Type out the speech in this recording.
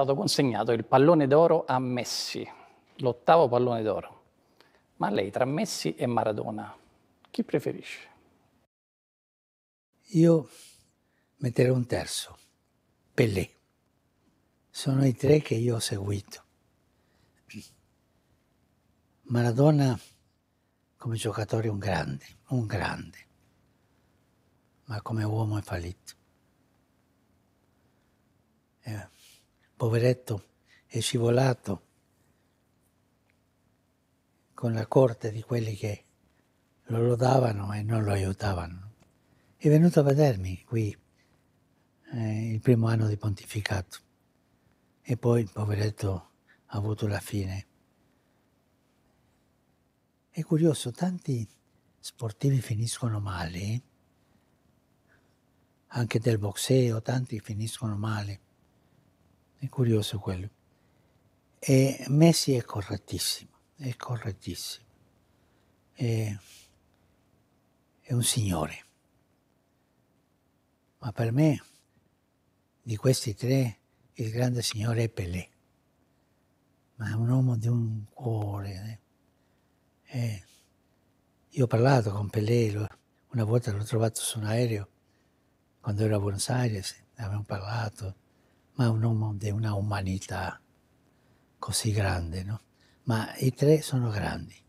stato consegnato il pallone d'oro a Messi, l'ottavo pallone d'oro. Ma lei tra Messi e Maradona, chi preferisce? Io metterò un terzo, Pelé. Sono i tre che io ho seguito. Maradona come giocatore un grande, un grande, ma come uomo è fallito. Eh poveretto, è scivolato con la corte di quelli che lo lodavano e non lo aiutavano. È venuto a vedermi qui eh, il primo anno di pontificato e poi il poveretto ha avuto la fine. È curioso, tanti sportivi finiscono male, anche del boxeo, tanti finiscono male è curioso quello. E Messi è correttissimo, è correttissimo. È, è un signore. Ma per me, di questi tre, il grande signore è Pelé. Ma è un uomo di un cuore. Eh. Io ho parlato con Pelé, una volta l'ho trovato su un aereo quando ero a Buenos Aires, abbiamo parlato ma un uomo di una umanità così grande, no? Ma i tre sono grandi.